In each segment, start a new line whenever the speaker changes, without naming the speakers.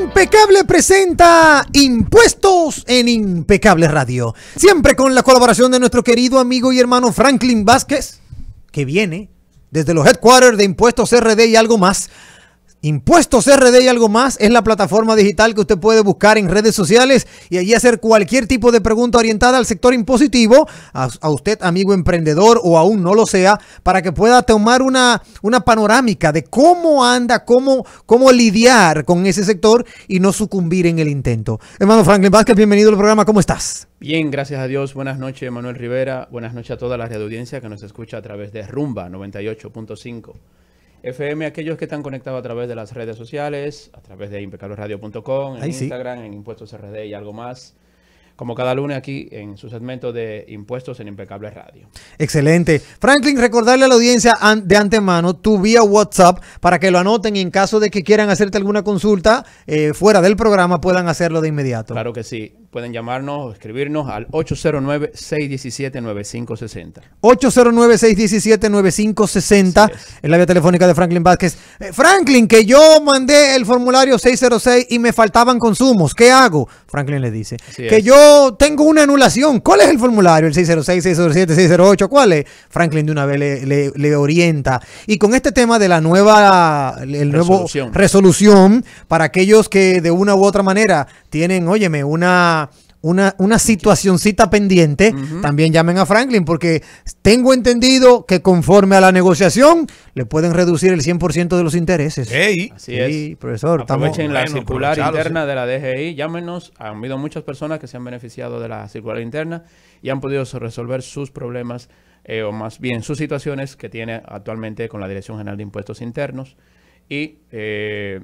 Impecable presenta Impuestos en Impecable Radio. Siempre con la colaboración de nuestro querido amigo y hermano Franklin Vázquez, que viene desde los headquarters de Impuestos RD y algo más Impuestos RD y algo más es la plataforma digital que usted puede buscar en redes sociales y allí hacer cualquier tipo de pregunta orientada al sector impositivo, a, usted amigo emprendedor o aún no lo sea, para que pueda tomar una, una panorámica de cómo anda, cómo, cómo lidiar con ese sector y no sucumbir en el intento. Hermano Franklin Vázquez, bienvenido al programa, ¿cómo estás?
Bien, gracias a Dios. Buenas noches, Manuel Rivera. Buenas noches a toda la audiencia que nos escucha a través de Rumba 98.5. FM, aquellos que están conectados a través de las redes sociales, a través de impecableradio.com, en Instagram, en Impuestos y algo más como cada lunes aquí en su segmento de Impuestos en Impecable Radio.
Excelente. Franklin, recordarle a la audiencia de antemano tu vía WhatsApp para que lo anoten y en caso de que quieran hacerte alguna consulta eh, fuera del programa puedan hacerlo de inmediato. Claro
que sí. Pueden llamarnos o escribirnos al 809-617-9560.
809-617-9560 en la vía telefónica de Franklin Vázquez. Eh, Franklin, que yo mandé el formulario 606 y me faltaban consumos. ¿Qué hago? Franklin le dice. que yo tengo una anulación. ¿Cuál es el formulario? El 606, 607, 608, ¿cuál es? Franklin de una vez le, orienta. Y con este tema de la nueva el resolución, para aquellos que de una u otra manera tienen, óyeme, una una, una situacioncita pendiente, también llamen a Franklin, porque tengo entendido que conforme a la negociación le pueden reducir el 100% de los intereses. Así sí, es. profesor. Aprovechen la circular interna
de la DGI, llámenos. Han habido muchas personas que se han beneficiado de la circular interna y han podido resolver sus problemas, eh, o más bien sus situaciones que tiene actualmente con la Dirección General de Impuestos Internos. Y eh,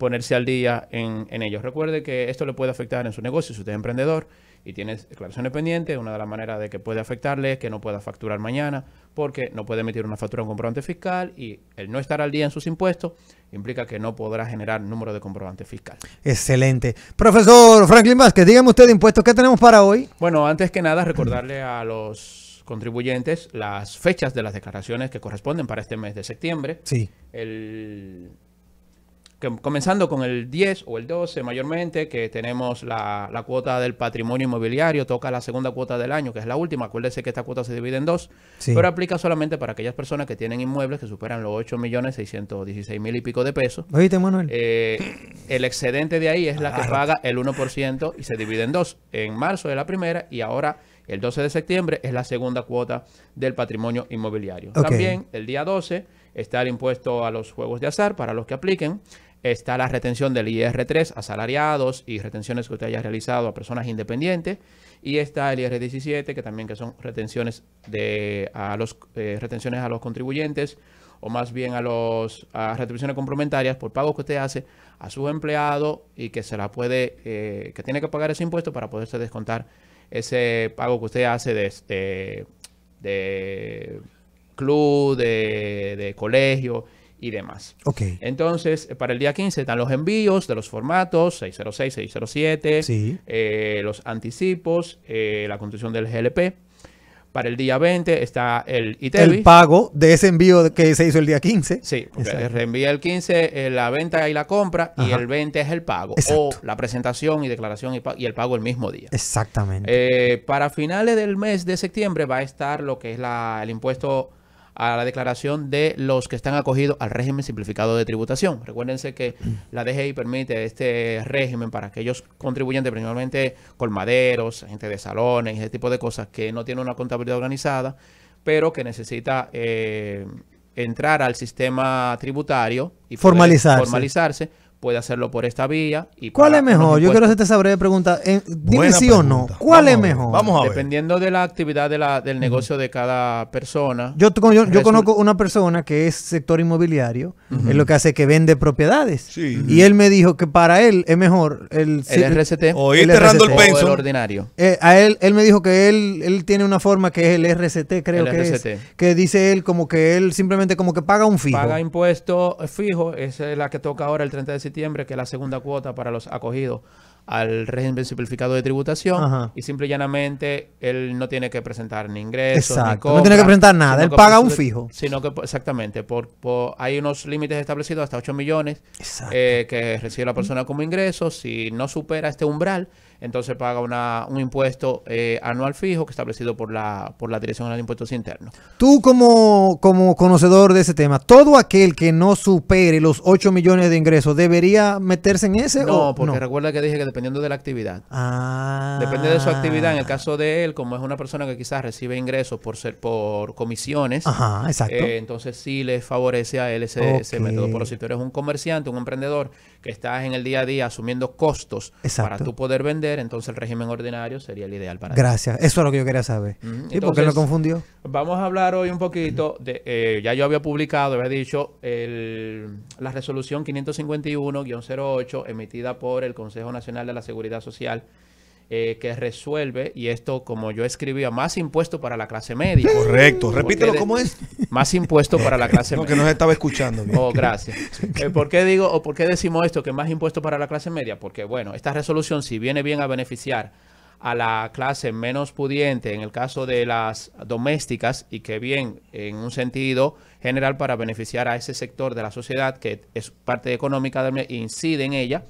ponerse al día en, ellos. Recuerde que esto le puede afectar en su negocio, si usted es emprendedor y tiene declaraciones pendientes, una de las maneras de que puede afectarle es que no pueda facturar mañana porque no puede emitir una factura en comprobante fiscal y el no estar al día en sus impuestos implica que no podrá generar número de comprobante fiscal.
Excelente. Profesor Franklin Vázquez, dígame usted de impuestos, ¿qué tenemos para hoy? Bueno,
antes que nada, recordarle a los contribuyentes las fechas de las declaraciones que corresponden para este mes de septiembre. Sí. El comenzando con el 10 o el 12 mayormente, que tenemos la, cuota del patrimonio inmobiliario, toca la segunda cuota del año, que es la última. Acuérdese que esta cuota se divide en dos, pero aplica solamente para aquellas personas que tienen inmuebles que superan los 8 millones 616 mil y pico de pesos. ¿Oíste, Manuel? Eh, el excedente de ahí es la que paga el 1% y se divide en dos. En marzo es la primera y ahora... El 12 de septiembre es la segunda cuota del patrimonio inmobiliario. También el día 12 está el impuesto a los juegos de azar para los que apliquen está la retención del IR3 a salariados y retenciones que usted haya realizado a personas independientes. Y está el IR17, que también que son retenciones, de, a los, eh, retenciones a los contribuyentes o más bien a las retribuciones complementarias por pagos que usted hace a sus empleados y que se la puede, eh, que tiene que pagar ese impuesto para poderse descontar ese pago que usted hace de, de, club, de, de colegio y demás. Ok. Entonces, eh, para el día 15 están los envíos de los formatos 606, 607, sí. Eh, los anticipos, eh, la construcción del GLP. Para el día 20 está el e El
pago de ese envío que se hizo el día 15. Sí, se
reenvía el 15 la venta y la compra y el 20 es el pago o la presentación y declaración y, el pago el mismo día.
Exactamente.
para finales del mes de septiembre va a estar lo que es el impuesto a la declaración de los que están acogidos al régimen simplificado de tributación. Recuérdense que la DGI permite este régimen para aquellos contribuyentes, principalmente colmaderos, gente de salones, ese tipo de cosas que no tienen una contabilidad organizada, pero que necesita eh, entrar al sistema tributario y formalizarse puede hacerlo por esta vía. Y ¿Cuál es mejor? Yo quiero
hacerte esa breve pregunta. dime sí o no. ¿Cuál es mejor? Vamos a
ver. Dependiendo de la actividad de la, del negocio de cada persona. Yo, conozco
una persona que es sector inmobiliario, es lo que hace que vende propiedades. Y él me dijo que para él es mejor el, el RCT o el, RCT, el, peso. ordinario. Eh, a él, él me dijo que él, él tiene una forma que es el RCT, creo que es. Que dice él como que él simplemente como que paga un fijo. Paga
impuesto fijo, es la que toca ahora el 30 que es la segunda cuota para los acogidos al régimen simplificado de tributación y simple y llanamente él no tiene que presentar ni ingresos, ni no tiene que presentar nada, él paga un fijo. Sino que exactamente, por, hay unos límites establecidos hasta 8 millones eh, que recibe la persona como ingresos, si no supera este umbral, entonces paga una, un impuesto eh, anual fijo que establecido por la, por la Dirección de Impuestos Internos.
Tú como, como conocedor de ese tema, ¿todo aquel que no supere los 8 millones de ingresos debería meterse en ese? No, porque
recuerda que dije que dependiendo de la actividad.
Ah. Depende de su actividad.
En el caso de él, como es una persona que quizás recibe ingresos por ser por comisiones, Ajá, exacto. Eh, entonces sí le favorece a él ese, ese método. Pero si tú eres un comerciante, un emprendedor que estás en el día a día asumiendo costos para tú poder vender, entonces el régimen ordinario sería el ideal para Gracias, eso
es lo que yo quería saber. ¿Y por qué lo confundió?
Vamos a hablar hoy un poquito, de, eh, ya yo había publicado, había dicho, la resolución 551-08 emitida por el Consejo Nacional de la Seguridad Social eh, que resuelve, y esto como yo escribía, más impuesto para la clase media. Correcto, repítelo como es. Más impuesto para la clase media. No, nos estaba
escuchando. Oh, gracias.
Eh, ¿Por qué digo o por qué decimos esto, que más impuesto para la clase media? Porque, bueno, esta resolución, si viene bien a beneficiar a la clase menos pudiente, en el caso de las domésticas, y que bien en un sentido general para beneficiar a ese sector de la sociedad que es parte económica e incide en ella,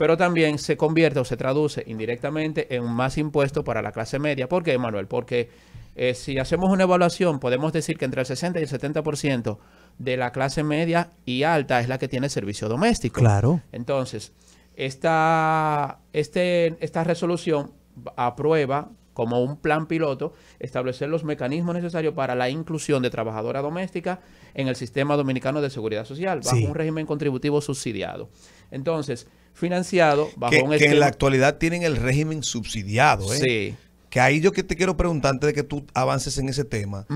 pero también se convierte o se traduce indirectamente en más impuestos para la clase media. ¿Por qué, Manuel? Porque eh, si hacemos una evaluación, podemos decir que entre el 60 y el 70% de la clase media y alta es la que tiene servicio doméstico. Claro. Entonces, esta, este, esta resolución aprueba como un plan piloto, establecer los mecanismos necesarios para la inclusión de trabajadora doméstica en el sistema dominicano de seguridad social, bajo un régimen contributivo subsidiado. Entonces, financiado bajo un Que en la
actualidad tienen el régimen subsidiado, ¿eh? Sí. Que ahí yo que te quiero preguntar antes de que tú avances en ese tema.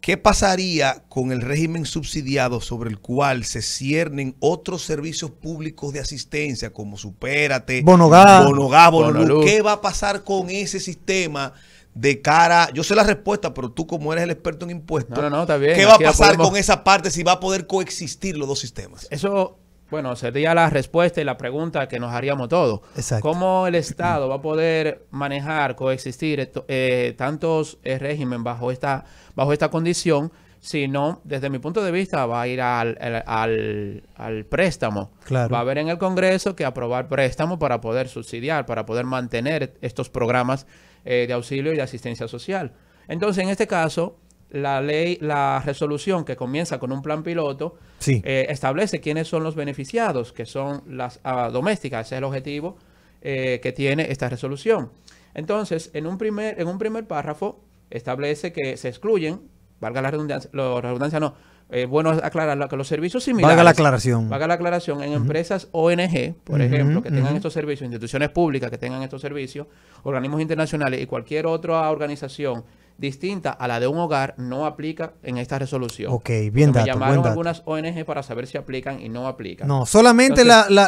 ¿Qué pasaría con el régimen subsidiado sobre el cual se ciernen otros servicios públicos de asistencia como Supérate, Bonogá, Bonogá, Bonolú? ¿Qué va a pasar con ese sistema de cara? Yo sé la respuesta, pero tú como eres el experto en impuestos, ¿qué va a pasar con esa parte si va a poder coexistir los dos sistemas? Eso
bueno, sería la respuesta y la pregunta que nos haríamos todos. Exacto. ¿Cómo el Estado va a poder manejar, coexistir eh, tantos eh, regímenes bajo esta, bajo esta condición? Si no, desde mi punto de vista, va a ir al, préstamo. Claro. Va a haber en el Congreso que aprobar préstamo para poder subsidiar, para poder mantener estos programas eh, de auxilio y asistencia social. Entonces, en este caso, la ley, la resolución que comienza con un plan piloto, eh, establece quiénes son los beneficiados, que son las ah, domésticas, ese es el objetivo eh, que tiene esta resolución. Entonces, en un, primer, en un primer párrafo establece que se excluyen, valga la redundancia, la redundancia no, eh, bueno aclarar que los servicios similares. Valga la aclaración. Valga la aclaración en empresas ONG, por ejemplo, que tengan estos servicios, instituciones públicas que tengan estos servicios, organismos internacionales y cualquier otra organización distinta a la de un hogar no aplica en esta resolución. Ok, bien Me llamaron algunas ONG para saber si aplican y no aplican. No, solamente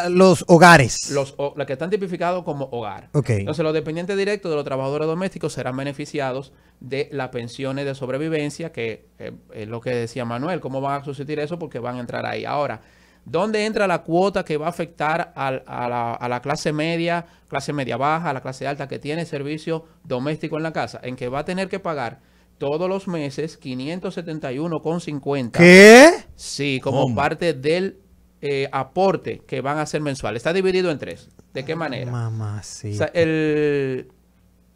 los hogares. Los que están tipificados como hogar. Ok. Entonces, los dependientes directos de los trabajadores domésticos serán beneficiados de las pensiones de sobrevivencia, que eh, es lo que decía Manuel, cómo van a suscitar eso porque van a entrar ahí. Ahora, ¿Dónde entra la cuota que va a afectar a, la, clase media, clase media baja, a la clase alta que tiene servicio doméstico en la casa? En que va a tener que pagar todos los meses 571,50. ¿Qué? Sí, como parte del eh, aporte que van a hacer mensual. Está dividido en tres. ¿De qué ah, manera? Mamá, sí. O sea, el,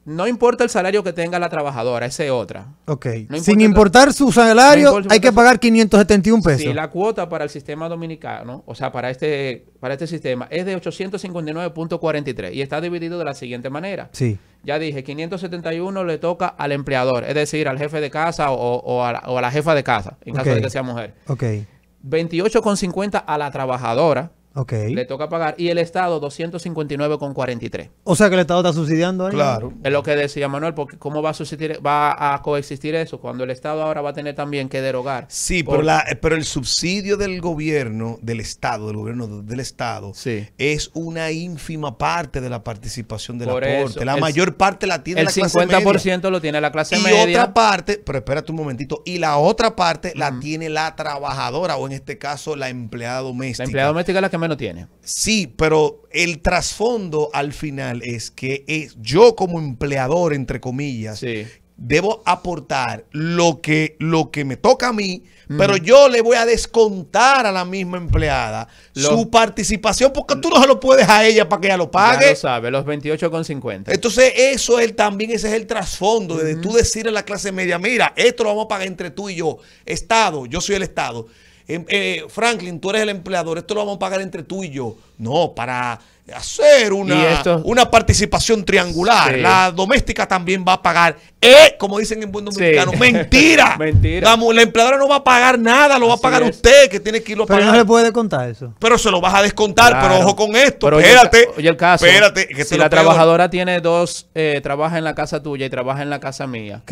no importa el salario que tenga la trabajadora, esa es otra.
Ok. Sin importar su salario, hay que pagar 571 pesos. Sí, la
cuota para el sistema dominicano, o sea, para este, para este sistema, es de 859.43 y está dividido de la siguiente manera. Sí. Ya dije, 571 le toca al empleador, es decir, al jefe de casa o, a, la, jefa de casa, en caso de que sea mujer. Ok. 28,50 a la trabajadora Okay. Le toca pagar. Y el Estado 259,43.
O sea que el Estado está subsidiando ahí. Claro.
Es lo que decía Manuel, porque ¿cómo va a, coexistir eso cuando el Estado ahora va a tener también que derogar? Sí, pero,
la, pero el subsidio del gobierno, del Estado, del gobierno del Estado, es una ínfima parte de la participación del por la mayor parte la tiene la clase media. El 50%
lo tiene la clase media. Y otra
parte, pero espérate un momentito, y la otra parte la tiene la trabajadora o en este caso la empleada doméstica. La empleada doméstica es la que menos tiene. Sí, pero el trasfondo al final es que eh, yo como empleador, entre comillas, debo aportar lo que, lo que me toca a mí, pero yo le voy a descontar a la misma empleada su participación porque tú no se lo puedes a ella para que ella lo pague. Ya lo
sabe, los 28,50.
Entonces eso es también, ese es el trasfondo de tú decir a la clase media, mira, esto lo vamos a pagar entre tú y yo. Estado, yo soy el Estado Em, eh, Franklin, tú eres el empleador, esto lo vamos a pagar entre tú y yo. No, para hacer una, una participación triangular. La doméstica también va a pagar. Eh, como dicen en buen dominicano, mentira. mentira. La, empleadora no va a pagar nada, lo va a pagar usted que tiene que irlo a pagar. Pero no le
puede contar
eso. Pero se lo vas a descontar, pero ojo con
esto. espérate. Oye, el caso. Espérate. si la trabajadora tiene dos, eh, trabaja en la casa tuya y
trabaja en la casa mía,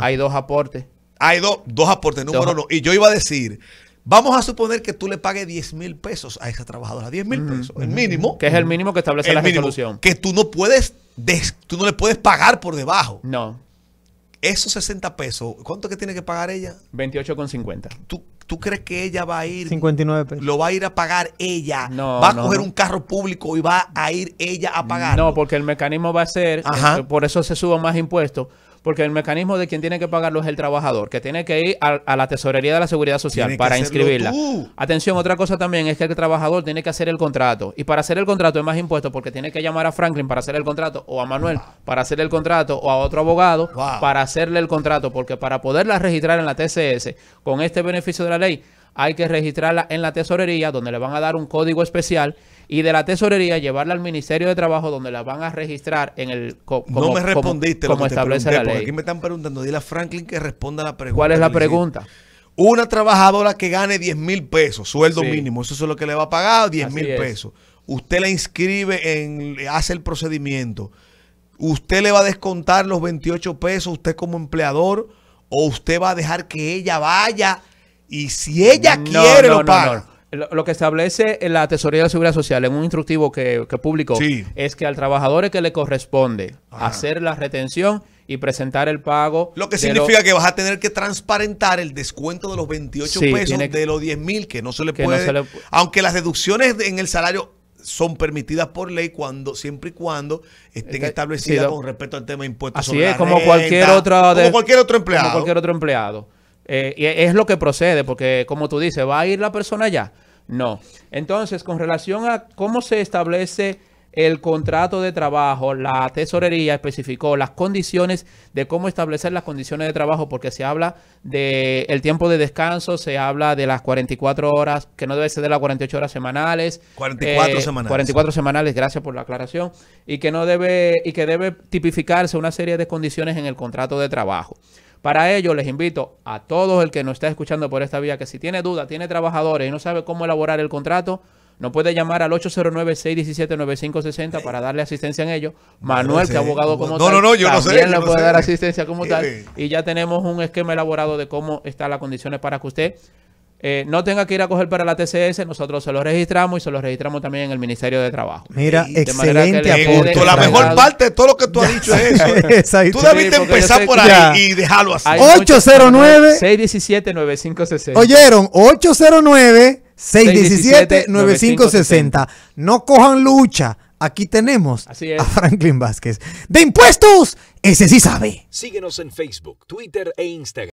hay
dos aportes.
Hay dos aportes, número uno. Y yo iba a decir Vamos a suponer que tú le pagues 10 mil pesos a esa trabajadora, 10 mil pesos, el mínimo. Que es el mínimo que establece la resolución. Que tú no puedes, tú no le puedes pagar por debajo. No. Esos 60 pesos, ¿cuánto que tiene que pagar ella? 28,50. Tú, ¿Tú crees que ella va a ir?
59
Lo va a ir a pagar ella. No, va a coger un carro público y va a ir ella a pagar. No,
porque el mecanismo va a ser, eh, eh, por eso se suben más impuestos, porque el mecanismo de quien tiene que pagarlo es el trabajador, que tiene que ir a, la tesorería de la seguridad social para inscribirla. Atención, otra cosa también es que el trabajador tiene que hacer el contrato. Y para hacer el contrato es más impuesto porque tiene que llamar a Franklin para hacer el contrato, o a Manuel para hacer el contrato, o a otro abogado para hacerle el contrato, porque para poderla registrar en la TCS con este beneficio de la ley, hay que registrarla en la tesorería, donde le van a dar un código especial, y de la tesorería llevarla al Ministerio de Trabajo, donde la van a registrar en el... no me respondiste lo Aquí me
están preguntando, dile a Franklin que responda la pregunta. ¿Cuál es la pregunta? Una trabajadora que gane 10 mil pesos, sueldo mínimo, eso es lo que le va a pagar, 10 mil pesos. Usted la inscribe, en, hace el procedimiento. Usted le va a descontar los 28 pesos, usted como empleador, o usted va a dejar que ella vaya y si ella quiere, lo paga.
lo que establece la Tesorería de la Seguridad Social en un instructivo que, publicó es que al trabajador es que le corresponde hacer la retención y presentar el pago. Lo que significa
que vas a tener que transparentar el descuento de los 28 pesos de los 10 mil que no se le puede. Aunque las deducciones en el salario son permitidas por ley cuando siempre y cuando estén establecidas con respecto al tema de impuestos Así es, como, cualquier de, cualquier otro empleado. Como cualquier
otro empleado. Eh, y es lo que procede, porque como tú dices, ¿va a ir la persona ya? No. Entonces, con relación a cómo se establece el contrato de trabajo, la tesorería especificó las condiciones de cómo establecer las condiciones de trabajo, porque se habla del tiempo de descanso, se habla de las 44 horas, que no debe ser de las 48 horas semanales. 44 eh, semanales. 44 semanales, gracias por la aclaración. Y que no debe, y que debe tipificarse una serie de condiciones en el contrato de trabajo. Para ello, les invito a todos el que nos está escuchando por esta vía que si tiene duda, tiene trabajadores y no sabe cómo elaborar el contrato, no puede llamar al 809-617-9560 para darle asistencia en ello. Manuel, que que abogado como tal, también le puede dar asistencia como tal. Y ya tenemos un esquema elaborado de cómo están las condiciones para que usted eh, no tenga que ir a coger para la TCS, nosotros se lo registramos y se lo registramos también en el Ministerio de Trabajo.
Mira, excelente
aporte. La mejor parte de todo lo que tú has dicho es eso. Tú debiste
empezar por ahí y dejarlo así. 809-617-9560. Oyeron,
809 617-9560. No cojan lucha. Aquí tenemos a Franklin Vázquez. De impuestos, ese sí sabe.
Síguenos en Facebook, Twitter e Instagram.